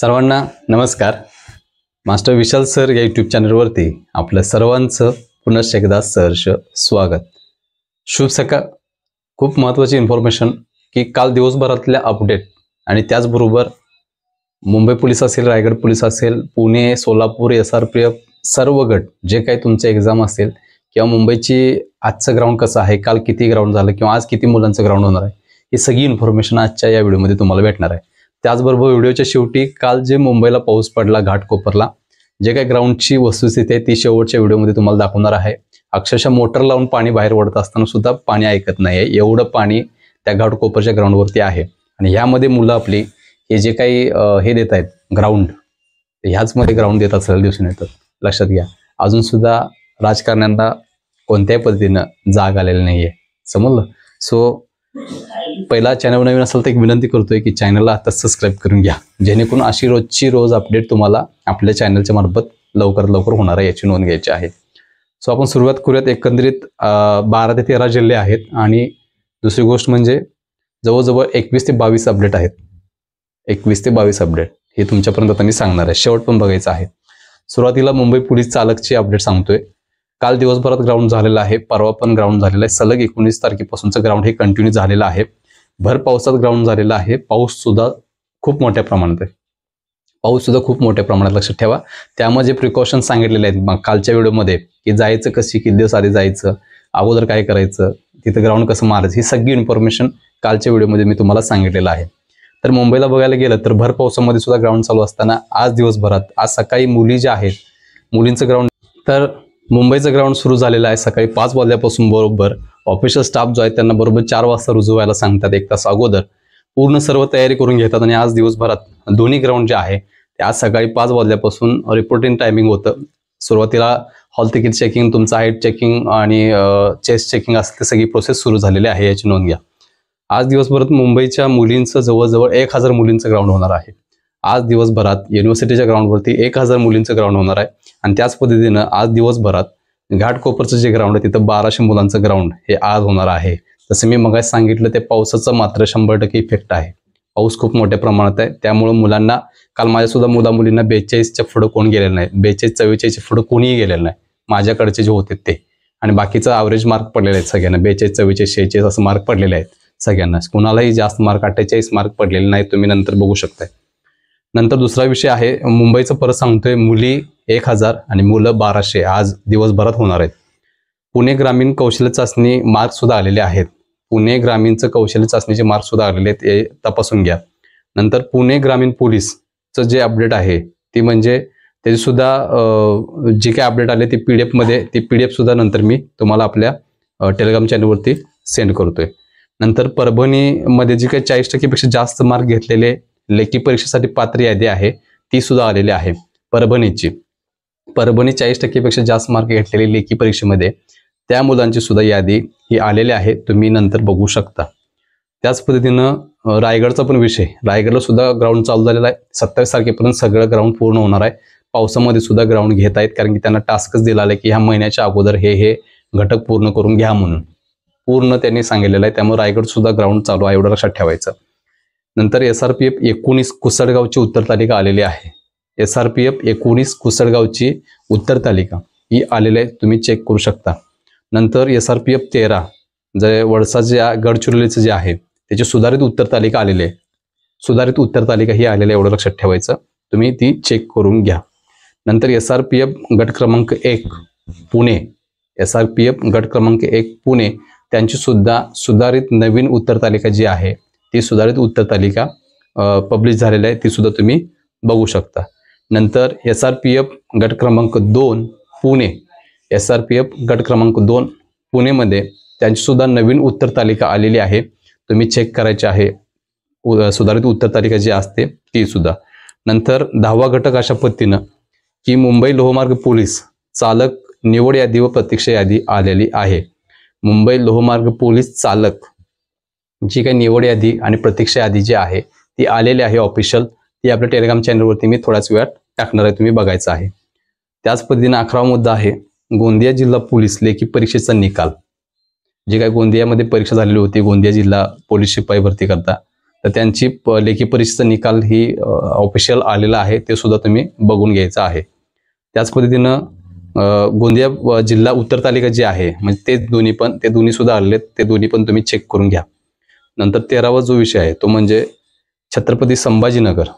सर्वांना नमस्कार master Vishal sir या यूट्यूब चॅनलवरती आपलं सर्वांचं पुनश एकदा सहर्ष स्वागत शुभ सका खूप महत्त्वाची इन्फॉर्मेशन की काल दिवसभरातल्या अपडेट आणि त्याचबरोबर मुंबई पोलीस असेल रायगड पोलीस असेल Pune Solapur S R P F सर्व गट जे काही तुमचं एक्झाम असेल किंवा मुंबईची आजचं ग्राउंड कसं आहे काल किती ग्राउंड झालं किंवा आज किती मुलांचं ग्राउंड होणार आहे ही सगळी इन्फॉर्मेशन आजच्या या व्हिडिओमध्ये तुम्हाला भेटणार आहे त्याचबरोबर व्हिडिओच्या शेवटी काल जे मुंबईला पाऊस पडला घाटकोपरला जे काही ग्राउंडची वस्तुस्थिती आहे ती शेवटच्या व्हिडिओमध्ये तुम्हाला दाखवणार आहे अक्षरशः मोटर लावून पाणी बाहेर ओढत असताना सुद्धा पाणी ऐकत नाही आहे एवढं पाणी त्या घाटकोपरच्या ग्राउंडवरती आहे आणि ह्यामध्ये मुलं आपली हे जे काही हे देत आहेत ग्राउंड ह्याचमध्ये ग्राउंड देतात सगळ्या दिवसून येतात लक्षात घ्या अजून सुद्धा राजकारण्यांना कोणत्याही पद्धतीनं जाग आलेली नाहीये समजलं सो पहिला चॅनल नवीन असेल तर एक विनंती करतोय की चॅनलला आता सबस्क्राईब करून घ्या जेणेकरून अशी रोजची रोज अपडेट तुम्हाला आपल्या चॅनलच्या मार्फत लवकरात लवकर होणार आहे याची नोंद घ्यायची आहे सो आपण सुरुवात करूयात एकंदरीत बारा ते तेरा जिल्हे आहेत आणि दुसरी गोष्ट म्हणजे जवळजवळ एकवीस ते बावीस अपडेट आहेत एकवीस ते बावीस अपडेट हे तुमच्यापर्यंत आता मी सांगणार आहे शेवट पण बघायचं आहे सुरुवातीला मुंबई पोलीस चालकची अपडेट सांगतोय काल दिवसभरात ग्राउंड झालेला आहे परवा पण ग्राउंड झालेला आहे सलग एकोणीस तारखेपासूनचं ग्राउंड हे कंटिन्यू झालेलं आहे भर पावसात ग्राउंड झालेला आहे पाऊस सुद्धा खूप मोठ्या प्रमाणात आहे पाऊस सुद्धा खूप मोठ्या प्रमाणात लक्षात ठेवा त्यामध्ये प्रिकॉशन सांगितलेले आहेत कालच्या व्हिडिओमध्ये की जायचं कशी किती दिवस आधी जायचं अगोदर काय करायचं तिथं ग्राउंड कसं मारायचं ही सगळी इन्फॉर्मेशन कालच्या व्हिडिओमध्ये मी तुम्हाला सांगितलेलं आहे तर मुंबईला बघायला गेलं तर भर पावसामध्ये सुद्धा ग्राउंड चालू असताना आज दिवसभरात आज सकाळी मुली ज्या आहेत मुलींचं ग्राउंड तर मुंबईचं ग्राउंड सुरू झालेलं आहे सकाळी पाच वाजल्यापासून बरोबर ऑफिशियल स्टाफ जो आहे त्यांना बरोबर चार वाजता रुजू व्हायला सांगतात एक तास अगोदर पूर्ण सर्व तयारी करून घेतात आणि आज दिवसभरात दोन्ही ग्राउंड जे आहे ते आज सकाळी पाच वाजल्यापासून रिपोर्टिंग टायमिंग होतं सुरुवातीला हॉल तिकीट चेकिंग तुमचं हाईट चेकिंग आणि चेस्ट चेकिंग असते सगळी प्रोसेस सुरू झालेली आहे याची नोंद घ्या आज दिवसभरात मुंबईच्या मुलींचं जवळजवळ एक हजार मुलींचं ग्राउंड होणार आहे आज दिवसभरात युनिव्हर्सिटीच्या ग्राउंडवरती एक हजार मुलींचं ग्राउंड होणार आहे आणि त्याच पद्धतीनं आज दिवसभरात घाटकोपरचं जे ग्राउंड आहे तिथं बाराशे मुलांचं ग्राउंड हे आज होणार आहे तसं मी मग सांगितलं ते पावसाचं मात्र शंभर टक्के इफेक्ट आहे पाऊस खूप मोठ्या प्रमाणात आहे त्यामुळे मुलांना काल माझ्यासुद्धा मुला मुलींना बेचाळीसच्या पुढं कोण गेलेलं नाही बेचाळीस चव्वेचाळीसच्या पुढं कोणीही गेलेलं नाही माझ्याकडचे जे होते ते आणि बाकीचं ॲव्हरेज मार्क पडलेले आहेत सगळ्यांना बेचाळीस चव्वेचाळीस शेहेचाळीस असं मार्क पडलेले आहेत सगळ्यांना कुणालाही जास्त मार्क अठ्ठेचाळीस मार्क पडलेले नाही तुम्ही नंतर बघू शकताय नंतर दुसरा विषय आहे मुंबईचं परत सांगतोय मुली एक हजार आणि मुलं बाराशे आज दिवसभरात होणार आहेत पुणे ग्रामीण कौशल्य चाचणी मार्कसुद्धा आलेले आहेत पुणे ग्रामीणचं कौशल्य चाचणीचे मार्कसुद्धा आलेले आहेत ते तपासून घ्या नंतर पुणे ग्रामीण पोलीसचं जे अपडेट आहे ती म्हणजे ते सुद्धा जे काही अपडेट आले ती पी डी एफमध्ये ती पी डी एफसुद्धा नंतर मी तुम्हाला आपल्या टेलिग्राम चॅनलवरती सेंड करतोय नंतर परभणीमध्ये जे काही चाळीस टक्केपेक्षा जास्त मार्क घेतलेले लेखी परीक्षेसाठी पात्र यादी आहे ती सुद्धा आलेली आहे परभणीची परभणी चाळीस टक्केपेक्षा जास्त मार्क घेतलेले लेखी परीक्षेमध्ये त्या मुलांची सुद्धा यादी ही आलेली आहे तुम्ही नंतर बघू शकता त्याच पद्धतीनं रायगडचा पण विषय रायगडला सुद्धा ग्राउंड चालू झालेला आहे सत्तावीस तारखेपर्यंत सगळं ग्राउंड पूर्ण होणार आहे पावसामध्ये सुद्धा ग्राउंड घेत आहेत कारण की त्यांना टास्कच दिला आहे की ह्या महिन्याच्या अगोदर हे हे घटक पूर्ण करून घ्या म्हणून पूर्ण त्यांनी सांगितलेलं आहे त्यामुळे रायगड सुद्धा ग्राउंड चालू आहे एवढं लक्षात ठेवायचं नंतर एस आर पी एफ एकोणीस कुसडगावची उत्तर तालिका आलेली आहे एस आर पी एफ एकोणीस कुसळगावची उत्तर तालिका ही आहे तुम्ही चेक करू शकता नंतर एस आर पी एफ तेरा जे वळसा जे गडचिरोलीचं जे आहे त्याची सुधारित उत्तर तालिका आलेली आहे सुधारित उत्तर तालिका ही आलेली आहे एवढं लक्षात ठेवायचं तुम्ही ती चेक करून घ्या नंतर एस आर पी एफ गट क्रमांक एक Pune S R P F गट क्रमांक एक पुणे त्यांची सुद्धा सुधारित नवीन उत्तर तालिका जी आहे ती सुधारित उत्तर तालिका पब्लिश झालेली आहे ती सुद्धा तुम्ही बघू शकता नंतर एस आर पी एफ गट क्रमांक दोन Pune S R P F गट क्रमांक दोन पुणेमध्ये त्यांचीसुद्धा नवीन उत्तर तालिका आलेली आहे तुम्ही चेक करायचे आहे सुधारित उत्तर तालिका जी असते ती सुद्धा नंतर दहावा घटक अशा पद्धतीनं की मुंबई लोहमार्ग पोलीस चालक निवड यादी व प्रतीक्षा यादी आलेली आहे मुंबई लोहमार्ग पोलीस चालक जी काही निवड यादी आणि प्रतीक्षा यादी जी आहे ती आलेली आहे ऑफिशियल ती आपल्या टेलिग्राम चॅनलवरती मी थोड्याच वेळात टाकणार आहे तुम्ही बघायचं आहे त्याच पद्धतीने अकरावा मुद्दा आहे गोंदिया जिल्हा पोलीस लेखी परीक्षेचा निकाल जे काय गोंदियामध्ये परीक्षा झालेली होती गोंदिया जिल्हा पोलीस शिपाई भरती करता तर त्यांची लेखी परीक्षेचा निकाल ही ऑफिशियल आलेला आहे ते सुद्धा तुम्ही बघून घ्यायचं आहे त्याच पद्धतीनं गोंदिया जिल्हा उत्तर तालिका जी आहे म्हणजे ते दोन्ही पण ते दोन्ही सुद्धा आलेले ते दोन्ही पण तुम्ही चेक करून घ्या नंतर तेरावा जो विषय आहे तो म्हणजे छत्रपती संभाजीनगर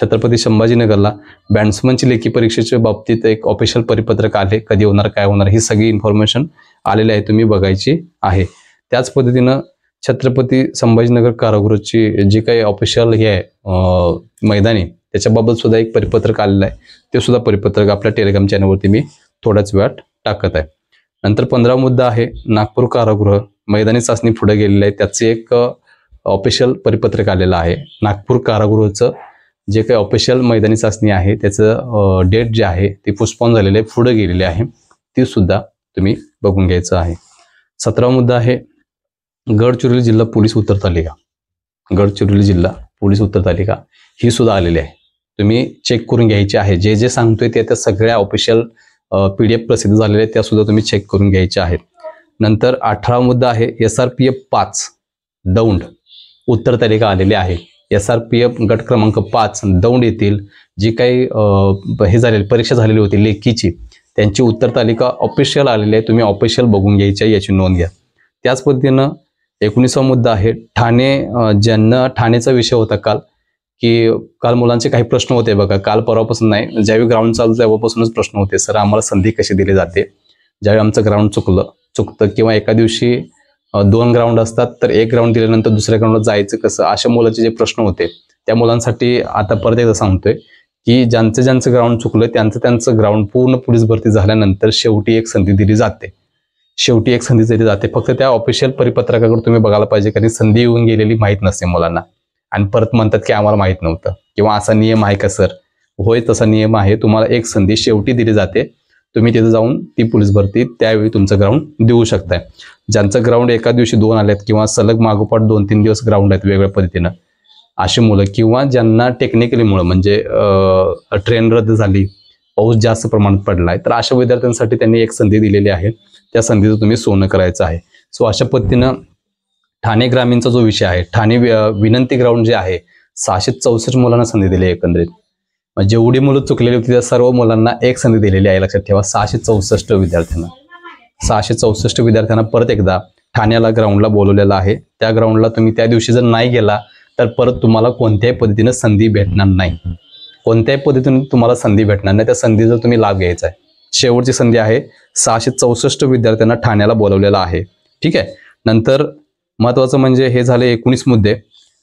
छत्रपती संभाजीनगरला बँड्समनची लेखी परीक्षेच्या बाबतीत एक ऑफिशियल परिपत्रक आले कधी होणार काय होणार ही सगळी इन्फॉर्मेशन आलेली आहे तुम्ही बघायची आहे त्याच पद्धतीनं छत्रपती संभाजीनगर कारागृहची जी काही ऑफिशियल हे आहे मैदानी त्याच्याबाबत सुद्धा एक परिपत्रक आलेलं आहे ते सुद्धा परिपत्रक आपल्या टेलिग्राम चॅनलवरती मी थोड्याच वेळात टाकत आहे नंतर पंधरा मुद्दा आहे नागपूर कारागृह मैदानी चाचणी पुढे गेलेली आहे त्याचे एक ऑफिशियल परिपत्रक आलेलं आहे नागपूर कारागृहाचं जे काही ऑफिशियल मैदानी चाचणी आहे त्याचं डेट जे आहे ते पोस्टपॉन झालेले आहे पुढे गेलेले आहे ती सुद्धा तुम्ही बघून घ्यायचं आहे सतरावा मुद्दा आहे गडचिरोली जिल्हा पोलीस उत्तर तालिका गडचिरोली जिल्हा पोलीस उत्तर तालिका ही सुद्धा आलेली आहे तुम्ही चेक करून घ्यायची आहे जे जे सांगतोय ते त्या सगळ्या ऑफिशियल पी डी एफ प्रसिद्ध झालेल्या त्या सुद्धा तुम्ही चेक करून घ्यायच्या आहेत नंतर अठरावा मुद्दा आहे एस आर पी एफ पाच दौंड उत्तर तालिका आलेली आहे एस आर पी एफ गट क्रमांक पाच दौंड येथील जी काही हे झालेली परीक्षा झालेली होती लेखीची त्यांची उत्तर तालिका ऑफिशियल आलेली आहे तुम्ही ऑफिशियल बघून घ्यायची याची नोंद घ्या त्याच पद्धतीनं एकोणीसावा मुद्दा आहे ठाणे ज्यांना ठाणेचा विषय होता काल की काल मुलांचे काही प्रश्न होते बघा काल परवापासून नाही ज्यावेळी ग्राउंड चालू तेव्हापासूनच प्रश्न होते सर आम्हाला संधी कशी दिली जाते ज्यावेळी आमचं ग्राउंड चुकलं चुकतं किंवा एका दिवशी दोन ग्राउंड असतात तर एक ग्राउंड दिल्यानंतर दुसऱ्या ग्राउंडला जायचं कसं अशा मुलाचे जे प्रश्न होते त्या मुलांसाठी आता परत एकदा सांगतोय की ज्यांचं ज्यांचं ग्राउंड चुकलं त्यांचं त्यांचं ग्राउंड पूर्ण पोलीस भरती झाल्यानंतर शेवटी एक संधी दिली जाते शेवटी एक संधी दिली जाते फक्त त्या ऑफिशियल परिपत्रकाकडे तुम्ही बघायला पाहिजे कारण संधी येऊन गेलेली माहीत नसते मुलांना आणि परत म्हणतात की आम्हाला माहीत नव्हतं किंवा असा नियम आहे का सर होय तसा नियम आहे तुम्हाला एक संधी शेवटी दिली जाते तुम्ही तिथे जाऊन ती पोलीस भरती त्यावेळी तुमचं ग्राउंड देऊ शकताय ज्यांचं ग्राउंड एका दिवशी दोन आलेत किंवा सलग मागोपाठ दोन तीन दिवस ग्राउंड आहेत वेगळ्या पद्धतीनं अशी मुलं किंवा ज्यांना टेक्निकली मुलं म्हणजे ट्रेन रद्द झाली पाऊस जास्त प्रमाणात पडलाय तर अशा विद्यार्थ्यांसाठी त्यांनी एक संधी दिलेली आहे त्या संधीचं तुम्ही सोनं करायचं आहे सो अशा पद्धतीनं ठाणे ग्रामीणचा जो विषय आहे ठाणे विनंती ग्राउंड जे आहे सहाशे चौसष्ट मुलांना संधी दिली एकंदरीत जेवढी मुलं चुकलेली होती त्या सर्व मुलांना एक संधी दिलेली आहे लक्षात ठेवा सहाशे चौसष्ट विद्यार्थ्यांना सहाशे चौसष्ट विद्यार्थ्यांना परत एकदा ठाण्याला ग्राउंडला बोलवलेलं आहे त्या ग्राउंडला तुम्ही त्या दिवशी जर नाही गेला तर परत तुम्हाला कोणत्याही पद्धतीनं संधी भेटणार नाही कोणत्याही पद्धतीने तुम्हाला संधी भेटणार नाही त्या संधीचा तुम्ही लाभ घ्यायचा आहे शेवटची संधी आहे सहाशे चौसष्ट विद्यार्थ्यांना ठाण्याला बोलवलेलं आहे ठीक आहे नंतर महत्वाचं म्हणजे हे झाले एकोणीस मुद्दे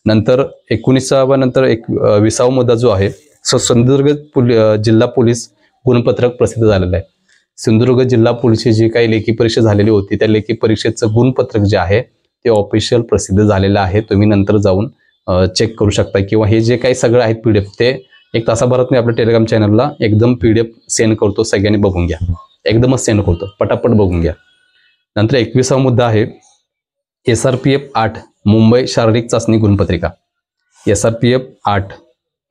नंतर एकोणीसावा नंतर एक विसावा मुद्दा जो आहे सो सिंधुदुर्ग जिल्हा पोलीस गुणपत्रक प्रसिद्ध झालेलं आहे सिंधुदुर्ग जिल्हा पोलीसची जी काही लेखी परीक्षा झालेली होती त्या लेखी परीक्षेचं गुणपत्रक जे आहे ते ऑफिशियल प्रसिद्ध झालेलं आहे तुम्ही नंतर जाऊन चेक करू शकता किंवा हे जे काही सगळं आहेत पी ते एक तासाभरात मी आपल्या टेलिग्राम चॅनलला एकदम पी सेंड करतो सगळ्यांनी बघून घ्या एकदमच सेंड करतो पटापट बघून घ्या नंतर एकविसावा मुद्दा आहे एस आर आठ मुंबई शारीरिक चाचणी गुणपत्रिका एस आर पी एफ आठ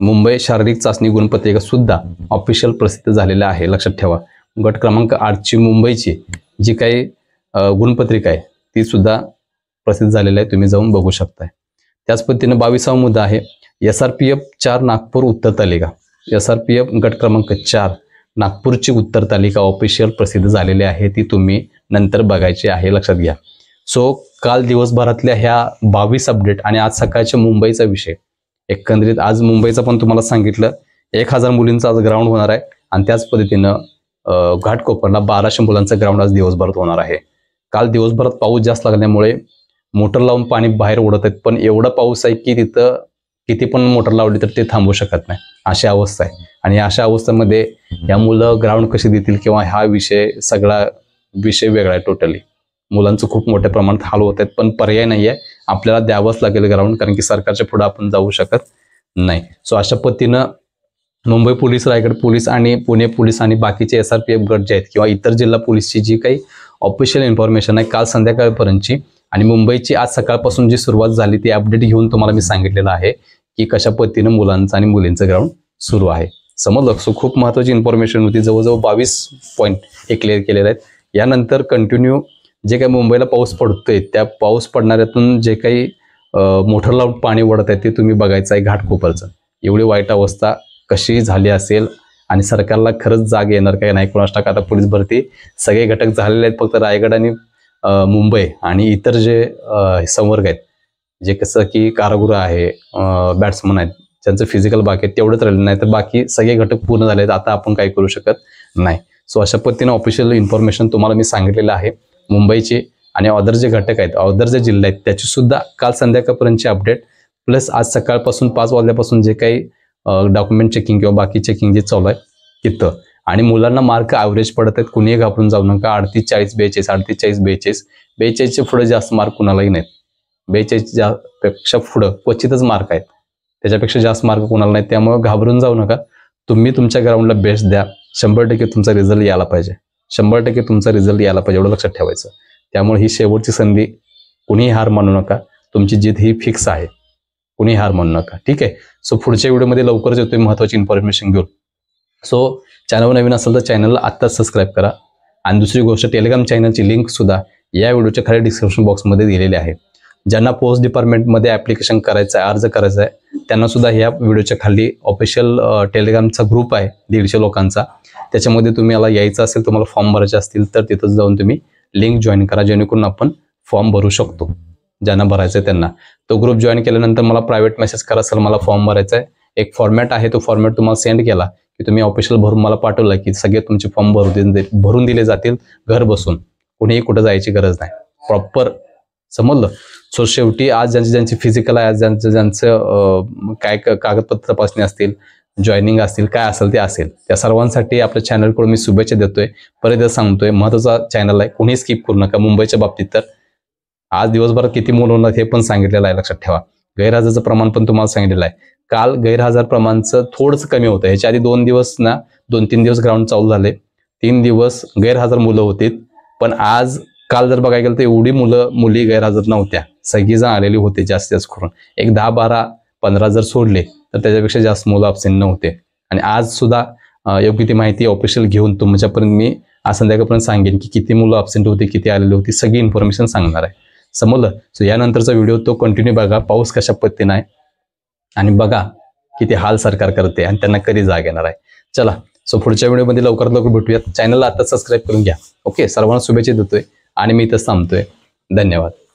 मुंबई शारीरिक चाचणी गुणपत्रिका सुद्धा ऑफिशियल प्रसिद्ध झालेलं आहे लक्षात ठेवा गट क्रमांक आठची मुंबईची जी काही गुणपत्रिका आहे ती सुद्धा प्रसिद्ध झालेली आहे तुम्ही जाऊन बघू शकताय त्याच पद्धतीने बावीसावा मुद्दा आहे एस आर पी एफ चार नागपूर उत्तर तालिका एस आर पी एफ गट क्रमांक चार नागपूरची उत्तर तालिका ऑफिशियल प्रसिद्ध झालेली आहे ती तुम्ही नंतर बघायची आहे लक्षात घ्या सो काल दिवसभरातल्या ह्या बावीस अपडेट आणि आज सकाळच्या मुंबईचा विषय एकंदरीत आज मुंबईचं पण तुम्हाला सांगितलं एक हजार मुलींचं आज ग्राउंड होणार आहे आणि त्याच पद्धतीनं घाटकोपरला बाराशे मुलांचं ग्राउंड आज दिवसभरात होणार आहे काल दिवसभरात पाऊस जास्त लागल्यामुळे मोटर लावून पाणी बाहेर ओढत आहेत पण एवढा पाऊस आहे की तिथं किती पण मोटर लावली तर ते थांबवू शकत नाही अशी अवस्था आहे आणि अशा अवस्थेमध्ये या मुलं ग्राउंड कशी देतील किंवा हा विषय सगळा विषय वेगळा आहे टोटली मुलांचं खूप मोठ्या प्रमाणात हाल होत आहेत पण पर्याय नाही आहे आपल्याला द्यावंच लागेल ग्राउंड कारण की सरकारच्या पुढे आपण जाऊ शकत नाही सो अशा पद्धतीनं मुंबई पोलीस रायगड पोलीस आणि पुणे पोलीस आणि बाकीचे एस आर पी एफ गट जे आहेत किंवा इतर जिल्हा पोलीसची जी काही ऑफिशियल इन्फॉर्मेशन आहे काल संध्याकाळपर्यंतची आणि मुंबईची आज सकाळपासून जी सुरुवात झाली ती अपडेट घेऊन तुम्हाला मी सांगितलेलं आहे की कशा पद्धतीनं मुलांचं आणि मुलींचं ग्राउंड सुरू आहे समजलं सो खूप महत्वाची इन्फॉर्मेशन होती जवळजवळ बावीस पॉईंट हे क्लिअर केलेले आहेत यानंतर कंटिन्यू जे काही मुंबईला पाऊस पडतोय त्या पाऊस पडणाऱ्यातून जे काही मोटर पाणी ओढत आहे ते तुम्ही बघायचं आहे घाटकोपरचं एवढी वाईट अवस्था कशी झाली असेल आणि सरकारला खरंच जाग येणार काय नाही कोणास टाका आता पोलीस भरती सगळे घटक झालेले आहेत फक्त रायगड आणि मुंबई आणि इतर जे संवर्ग आहेत जे कसं की कारागृह आहे बॅट्समन आहेत ज्यांचं फिजिकल बाकी आहे तेवढंच राहिलं नाही तर बाकी सगळे घटक पूर्ण झाले आहेत आता आपण काही करू शकत नाही सो अशा पद्धतीनं ऑफिशियल इन्फॉर्मेशन तुम्हाला मी सांगितलेलं आहे मुंबईचे आणि अदर जे घटक आहेत अदर जे जिल्हे आहेत त्याची सुद्धा काल संध्याकाळपर्यंतचे अपडेट प्लस आज सकाळपासून पाच वाजल्यापासून जे काही डॉक्युमेंट चेकिंग किंवा बाकी चेकिंग जे चालू आहे तिथं आणि मुलांना मार्क ॲव्हरेज पडत आहेत कुणीही घाबरून जाऊ नका अडतीस चाळीस बेचाळीस अडतीस चाळीस बेचाळीस बेचाळीसच्या पुढे जास्त मार्क कुणालाही नाहीत बेचाळीसच्या पेक्षा पुढं क्वचितच मार्क आहेत त्याच्यापेक्षा जास्त मार्क कुणाला नाही त्यामुळे घाबरून जाऊ नका तुम्ही तुमच्या ग्राउंडला बेस्ट द्या शंभर टक्के तुमचा रिझल्ट यायला पाहिजे शंभर टक्के तुमचा रिझल्ट याला पाहिजे एवढं लक्षात ठेवायचं त्यामुळे ही शेवटची संधी कुणीही हार मानू नका तुमची जीत ही फिक्स आहे कुणी हार मानू नका ठीक आहे सो पुढच्या व्हिडिओमध्ये लवकरच येतोय महत्वाची इन्फॉर्मेशन घेऊन सो चॅनल नवीन असेल तर चॅनलला आत्ताच सबस्क्राईब करा आणि दुसरी गोष्ट टेलिग्राम चॅनलची लिंक सुद्धा या व्हिडिओच्या खाली डिस्क्रिप्शन बॉक्समध्ये दिलेली आहे ज्यांना पोस्ट डिपार्टमेंटमध्ये ऍप्लिकेशन करायचं आहे अर्ज करायचा आहे त्यांना सुद्धा ह्या व्हिडिओच्या खाली ऑफिशियल टेलिग्रामचा ग्रुप आहे दीडशे लोकांचा त्याच्यामध्ये तुम्ही याला यायचं असेल तुम्हाला फॉर्म भरायचे असतील तर तिथंच जाऊन तुम्ही लिंक जॉईन करा जेणेकरून आपण फॉर्म भरू शकतो ज्यांना भरायचं आहे त्यांना तो ग्रुप जॉईन केल्यानंतर मला प्रायव्हेट मेसेज करा सर मला फॉर्म भरायचा आहे एक फॉर्मॅट आहे तो फॉर्मॅट तुम्हाला सेंड केला की तुम्ही ऑफिशियल भरून मला पाठवला की सगळे तुमचे फॉर्म भरून भरून दिले जातील घर बसून कुणीही कुठं जायची गरज नाही प्रॉपर समजलं सो शेवटी आज ज्यांची ज्यांची फिजिकल आहे आज ज्यांचं ज्यांचं काय कागदपत्र तपासणी असतील जॉईनिंग असतील काय असेल ते असेल त्या सर्वांसाठी आपल्या चॅनलकडून मी शुभेच्छा देतोय परत सांगतोय महत्वाचा चॅनल आहे कोणी स्किप करू नका मुंबईच्या बाबतीत तर आज दिवसभरात किती मुलं होणार हे पण सांगितलेलं आहे लक्षात ठेवा गैरहजारचं प्रमाण पण तुम्हाला सांगितलेलं आहे काल गैरहजार प्रमाणचं थोडंसं कमी होतं ह्याच्या आधी दोन दिवस ना दोन तीन दिवस ग्राउंड चालू झाले तीन दिवस गैरहजर मुलं होती पण आज काल जर बघायला गेलं तर एवढी मुलं मुली गैरहजर नव्हत्या सगळीजण आलेले होते जास्त जास्त करून एक दहा बारा पंधरा जर सोडले तर त्याच्यापेक्षा जास्त मुलं ऑप्शन नव्हते आणि आज सुद्धा योग्य ती माहिती ऑफिशियल घेऊन तुमच्यापर्यंत मी संध्याकाळपर्यंत सांगेन की किती मुलं ऑब्सेंट होते किती आलेली होती सगळी इन्फॉर्मेशन सांगणार आहे समजलं सो यानंतरचा व्हिडिओ तो कंटिन्यू बघा पाऊस कशा पद्धतीनं आहे आणि बघा किती हाल सरकार करते आणि त्यांना कधी जाग येणार आहे चला सो पुढच्या व्हिडिओमध्ये लवकरात लवकर भेटूयात चॅनलला आता सबस्क्राईब करून घ्या ओके सर्वांना शुभेच्छा देतोय आणि मी इथं थांबतोय धन्यवाद